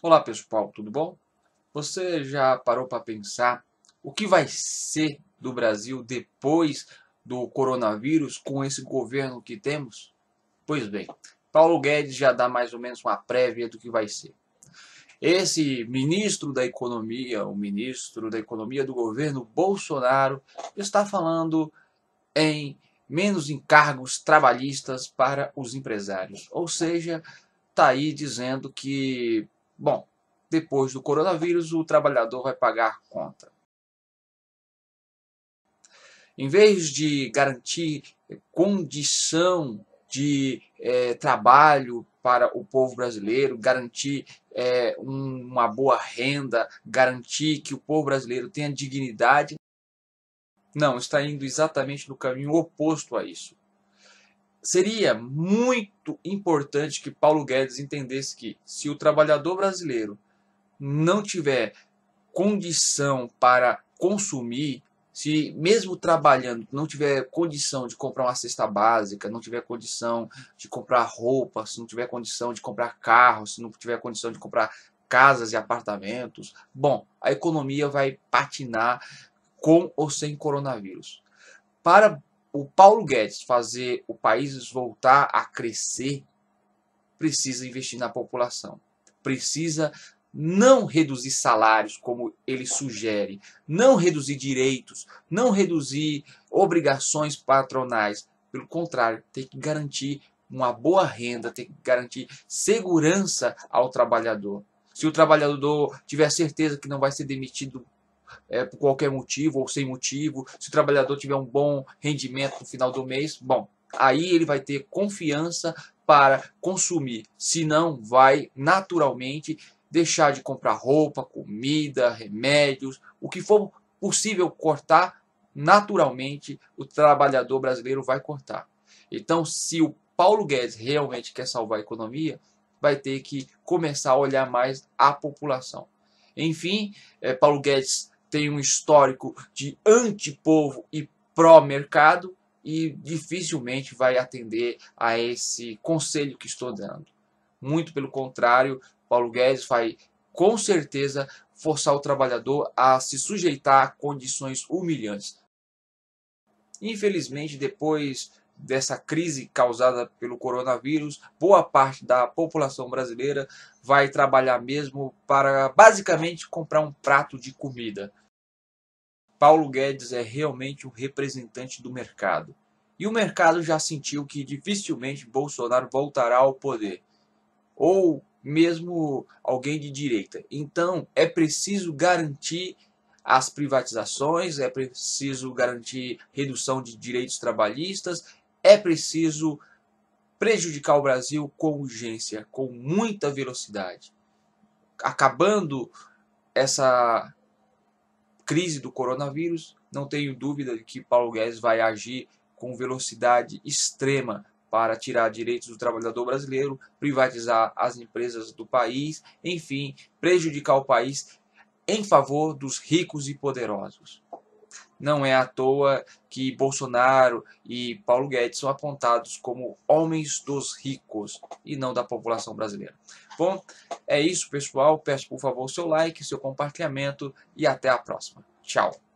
Olá pessoal, tudo bom? Você já parou para pensar o que vai ser do Brasil depois do coronavírus com esse governo que temos? Pois bem, Paulo Guedes já dá mais ou menos uma prévia do que vai ser. Esse ministro da Economia, o ministro da Economia do governo Bolsonaro, está falando em menos encargos trabalhistas para os empresários. Ou seja, está aí dizendo que Bom, depois do coronavírus, o trabalhador vai pagar conta. Em vez de garantir condição de é, trabalho para o povo brasileiro, garantir é, um, uma boa renda, garantir que o povo brasileiro tenha dignidade. Não, está indo exatamente no caminho oposto a isso seria muito importante que Paulo Guedes entendesse que se o trabalhador brasileiro não tiver condição para consumir, se mesmo trabalhando não tiver condição de comprar uma cesta básica, não tiver condição de comprar roupa, se não tiver condição de comprar carro, se não tiver condição de comprar casas e apartamentos, bom, a economia vai patinar com ou sem coronavírus. Para o Paulo Guedes fazer o país voltar a crescer, precisa investir na população. Precisa não reduzir salários, como ele sugere, não reduzir direitos, não reduzir obrigações patronais. Pelo contrário, tem que garantir uma boa renda, tem que garantir segurança ao trabalhador. Se o trabalhador tiver certeza que não vai ser demitido é, por qualquer motivo ou sem motivo, se o trabalhador tiver um bom rendimento no final do mês, bom, aí ele vai ter confiança para consumir, Se não, vai naturalmente deixar de comprar roupa, comida, remédios, o que for possível cortar, naturalmente o trabalhador brasileiro vai cortar. Então, se o Paulo Guedes realmente quer salvar a economia, vai ter que começar a olhar mais a população. Enfim, é, Paulo Guedes tem um histórico de antipovo e pró-mercado e dificilmente vai atender a esse conselho que estou dando. Muito pelo contrário, Paulo Guedes vai com certeza forçar o trabalhador a se sujeitar a condições humilhantes. Infelizmente, depois dessa crise causada pelo coronavírus, boa parte da população brasileira vai trabalhar mesmo para basicamente comprar um prato de comida. Paulo Guedes é realmente o um representante do mercado. E o mercado já sentiu que dificilmente Bolsonaro voltará ao poder, ou mesmo alguém de direita. Então é preciso garantir as privatizações, é preciso garantir redução de direitos trabalhistas, é preciso prejudicar o Brasil com urgência, com muita velocidade. Acabando essa crise do coronavírus, não tenho dúvida de que Paulo Guedes vai agir com velocidade extrema para tirar direitos do trabalhador brasileiro, privatizar as empresas do país, enfim, prejudicar o país em favor dos ricos e poderosos. Não é à toa que Bolsonaro e Paulo Guedes são apontados como homens dos ricos e não da população brasileira. Bom, é isso, pessoal. Peço por favor seu like, seu compartilhamento e até a próxima. Tchau.